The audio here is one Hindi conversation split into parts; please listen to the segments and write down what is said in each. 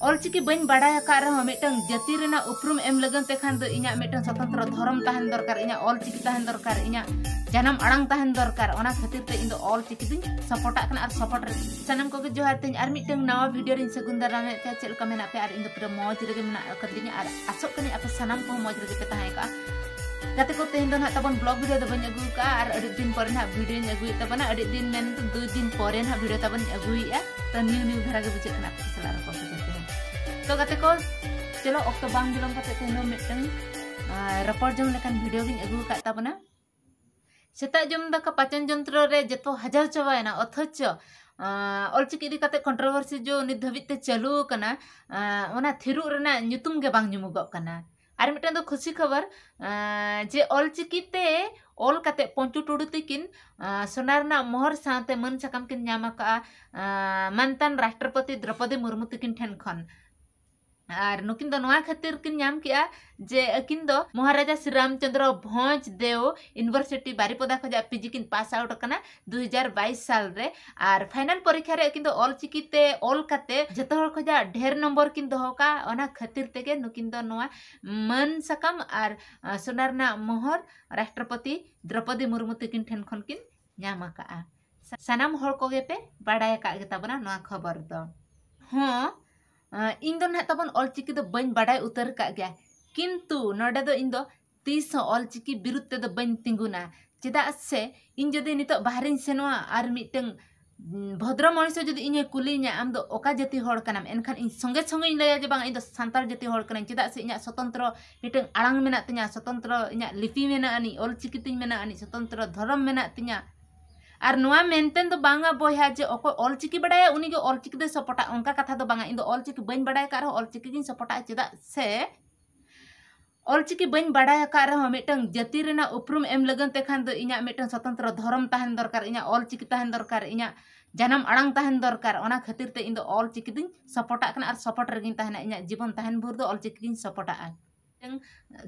Orchiki bain bada ya kara ma metan jati rena uprum em legan te inya metan sapan tro thorom tahan inya orchiki tahan dor kara inya janam orang tahan dor kara ona te indo orchiki te inya sapan ta kana ar sapan te sanam koki johar te video rin sekunda rame te cel kame na pe ar indo pre mo jiri ke mana asok kene apa sanam po mo jiri ke peta hai ka kate indo na blog video tabon ya gui ka ar adit din pore na video ya gui tabon na adit din men tu du din pore na video tabon ya ya ta niu niu gara ke bujek तो गाते को चलो वक्त बांग बिलम करते तेनो मिटन रपड़ जम लेकिन वीडियो गिन अगु काता बना सेता जम दका पाचन जंत्र रे जतो हजार चवायना अथच ᱚᱞᱪᱤᱠᱤ ᱤᱫᱤ ᱠᱟᱛᱮ ᱠᱚᱱᱴᱨᱚᱵᱷᱟᱨᱥᱤ ᱡᱚ ᱱᱤᱛ ᱫᱷᱟᱹᱵᱤᱡ ᱛᱮ ᱪᱟᱹᱞᱩ ᱟᱠᱟᱱᱟ ᱚᱱᱟ ᱛᱷᱤᱨᱩᱜ ᱨᱮᱱᱟᱜ ᱧᱩᱛᱩᱢ ᱜᱮ ᱵᱟᱝ ᱧᱩᱢᱩᱜᱚᱜ ᱠᱟᱱᱟ ᱟᱨ ᱢᱤᱫᱴᱟᱝ ᱫᱚ ᱠᱷᱩᱥᱤ ᱠᱷᱚᱵᱚᱨ ᱡᱮ ᱚᱞᱪᱤᱠᱤ ᱛᱮ ᱚᱞ ᱠᱟᱛᱮ ᱯᱚᱧᱪᱩ ᱴᱩᱰᱩ ᱛᱤᱠᱤᱱ ᱥᱚᱱᱟ ᱨᱮᱱᱟᱜ ᱢᱚᱦᱚᱨ ᱥᱟᱶᱛᱮ ᱢᱟᱹᱱ ᱥᱟᱠᱟᱢ ᱠᱤᱱ ᱧᱟᱢ ᱟᱠᱟᱜᱼᱟ ᱢᱟᱱᱛᱟᱱ ᱨᱟᱥᱴᱨᱚᱯᱚᱛᱤ ᱫᱨᱚᱯᱚᱫᱤ ᱢᱩᱨᱢᱩ ᱛᱤᱠᱤᱱ ᱴᱷᱮᱱ ᱠᱷᱚᱱ और नुकिन दो नवा खातिर किन नाम किया जे अकिन दो महाराजा श्री रामचंद्र भंज देव यूनिवर्सिटी बारिपदा खजा पीजी किन पास आउट करना 2022 साल रे और फाइनल परीक्षा रे किन दो ऑल चिकी ऑल काते जतो खजा ढेर नंबर किन दो का ओना खातिर तेगे नुकिन दो नवा मन सकम और सोनारना मोहर राष्ट्रपति द्रौपदी मुर्मू तकिन ठेन खन किन नाम का सानाम हर को पे बाड़ा का खबर दो हाँ indo nahe tapan ciki do bain badai utar ka gya kintu noda do indo tiso olciki birutte do bain tingguna cita asse injo de nito baharin senua armi teng bodro moniso jodi inye kulinya Amdo do oka jati hor kanam en kan in songge songge inda yaje bang indo santar jati hor kanam cita asse inya sotontro miteng alang mena tinya sotontro inya lifi mena ani ciki tinya mena ani sotontro dharam mena tinya Arnuamen ten to bang'a bohaja oko olchiki berdaya unigo olchiki tos sopa ta onka kata do bang'a indo olchiki bain berdaya kara ho olchiki ding sopa ta aja da se olchiki bain berdaya kara ho meteng jati rena uprum em legen te kando i nya meteng soto nterodhorum ta hendor kar i nya olchiki ta hendor kar i nya jana marang ta hendor kar ona kati rte indo olchiki ding sopa ta kana ar sopa terding ta inya i nya jibong ta hambur do olchiki ding sopa a.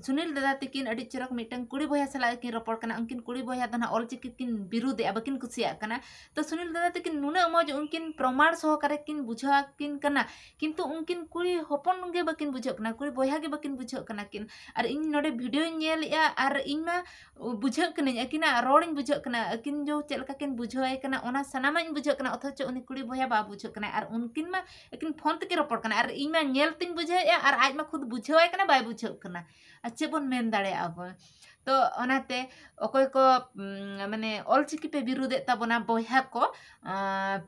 Sunil दादा तक चरक मिटन कुड़ी बया सला किन रपड़ उनकिन कुड़ी बया तो ना ऑलचिकी किन विरोध बाकिन तो सुनील दादा तक नुना मज उनकिन प्रमाण सहकारे किन बुझा किन किंतु उनकिन कुड़ी हपन गे बाकिन बुझो कुड़ी बया गे बाकिन किन और इन नोडे वीडियो नेलिया और इन मा अकिना रोड़ बुझेना अकिन जो चलका किन बुझोए कना सनामा इन बुझो कना अथच उनी कुड़ी बया बा बुझो और उनकिन मा अकिन फोन तक रपड़ कना और इन मा नेलतिन बुझोया और आजमा खुद बुझोए बै बुझे ᱠᱟᱱᱟ ᱟᱨ ᱪᱮᱫ ᱵᱚᱱ ᱢᱮᱱ ᱫᱟᱲᱮᱭᱟᱜᱼᱟ ᱵᱚᱱ ᱛᱚ ᱚᱱᱟᱛᱮ ᱚᱠᱚᱭ ᱠᱚ ᱢᱟᱱᱮ ᱚᱞᱪᱤᱠᱤ ᱯᱮ ᱵᱤᱨᱩᱫᱮᱫ ᱛᱟᱵᱚᱱᱟ ᱵᱚᱭᱦᱟ ᱠᱚ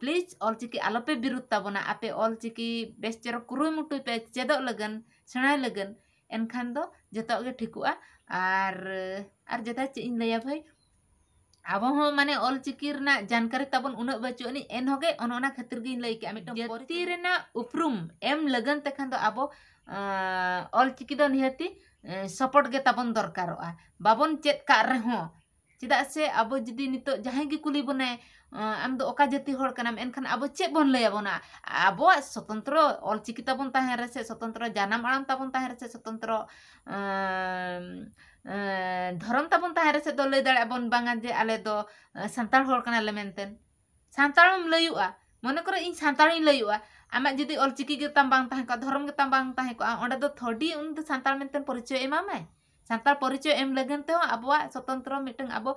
ᱯᱞᱤᱡ ᱚᱞᱪᱤᱠᱤ ᱟᱞᱚᱯᱮ ᱵᱤᱨᱩᱫ ᱛᱟᱵᱚᱱᱟ ᱟᱯᱮ ᱚᱞᱪᱤᱠᱤ ᱵᱮᱥ ᱪᱮᱨᱚ ᱠᱩᱨᱩᱢᱩᱴᱩᱭ ᱯᱮ ᱪᱮᱫᱚᱜ ᱞᱟᱹᱜᱤᱫ ᱥᱮᱬᱟᱭ ᱞᱟᱹᱜᱤᱫ ᱮᱱᱠᱷᱟᱱ ᱫᱚ ᱡᱚᱛᱚ ᱜᱮ ᱴᱷᱤᱠᱚᱜᱼᱟ ᱟᱨ ᱟᱨ ᱡᱚᱛᱚ ᱪᱮᱫ ᱤᱧ ᱞᱟᱹᱭᱟ ᱵᱷᱟᱹᱭ अब हम माने ऑल चिकी जानकारी तबन उन बचू अनी एन होगे अन ओना खातिर गिन लई के मिटो जाति रेना उपरुम एम लगन तखन दो अब ऑल चिकी दो निहति सपोर्ट गे तबन दरकारोआ बाबन चेत का रहो चेदा से अब जदी नितो जहां गे कुली बने आम दो ओका जाति होड़ कनाम एनखान अब चे बन लई अबना अब स्वतंत्र ऑल चिकी तबन ताहे से स्वतंत्र जानम आड़म तबन ताहे से स्वतंत्र dharam tabun tahare se do ledar abon bangan je ale do santar hor kana le menten santal mum leyua mone kore in santal in leyua ama jodi orchiki ge tambang tah ka dharam ge tambang tah ko onda do thodi un do santal menten porichoy emame santal porichoy em legen te abwa swatantra miteng abo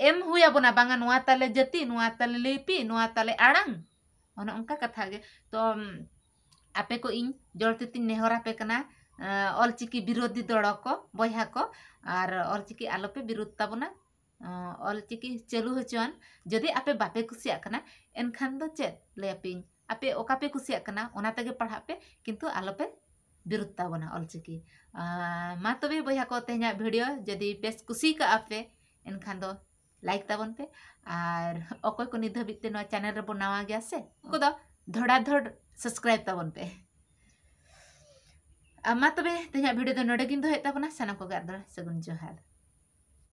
em hu ya bona bangan nuwa tale jati nuwa tale lepi nuwa tale arang ona onka katha ge to mm, ape ko in jolti tin nehora pe kana Ol Chiki ᱵᱤᱨᱳᱫᱷᱤ ᱫᱚᱲᱚ ᱠᱚ ᱵᱚᱭᱦᱟ ᱠᱚ ᱟᱨ ᱚᱞᱪᱤᱠᱤ ᱟᱞᱚᱯᱮ ᱵᱤᱨᱳᱫ ᱛᱟᱵᱚᱱᱟ ᱚᱞᱪᱤᱠᱤ ᱪᱟᱹᱞᱩ ᱦᱚᱪᱚᱣᱟᱱ ᱡᱩᱫᱤ ᱟᱯᱮ ᱵᱟᱯᱮ ᱠᱩᱥᱤᱭᱟᱜ ᱠᱟᱱᱟ ᱮᱱᱠᱷᱟᱱ ᱫᱚ ᱪᱮᱫ ᱞᱟᱹᱭᱟᱯᱮᱧ ᱟᱯᱮ ᱚᱠᱟ ᱯᱮ ᱠᱩᱥᱤᱭᱟᱜ ᱠᱟᱱᱟ ᱚᱱᱟ ᱛᱮᱜᱮ ᱯᱟᱲᱦᱟᱜ ᱯᱮ ᱠᱤᱱᱛᱩ ᱟᱞᱚᱯᱮ ᱵᱤᱨᱳᱫ ᱛᱟᱵᱚᱱᱟ ᱚᱞᱪᱤᱠᱤ ᱢᱟ ᱛᱚᱵᱮ ᱵᱚᱭᱦᱟ ᱠᱚ ᱛᱮᱦᱮᱧᱟᱜ ᱵᱷᱤᱰᱤᱭᱳ ᱡᱩᱫᱤ ᱵᱮᱥ ᱠᱩᱥᱤ ᱠᱟᱜᱼᱟ ᱯᱮ ᱮᱱᱠᱷᱟᱱ ᱫᱚ लाइक ताबन पे और अकय को नित हाबी चैनल रे बनावा गया से उनको धड़ाधड़ सब्सक्राइब ताबन पे ᱢᱟ ᱛᱚᱵᱮ ᱛᱮᱦᱮᱧᱟᱜ ᱵᱷᱤᱰᱤᱭᱳ ᱫᱚ ᱱᱚᱰᱮ ᱜᱤᱧ ᱫᱚᱦᱚᱭᱮᱫ ᱛᱟᱵᱚᱱᱟ ᱥᱟᱱᱟᱢ ᱠᱚᱜᱮ ᱟᱫᱚ ᱥᱟᱹᱜᱩᱱ ᱡᱚᱦᱟᱨ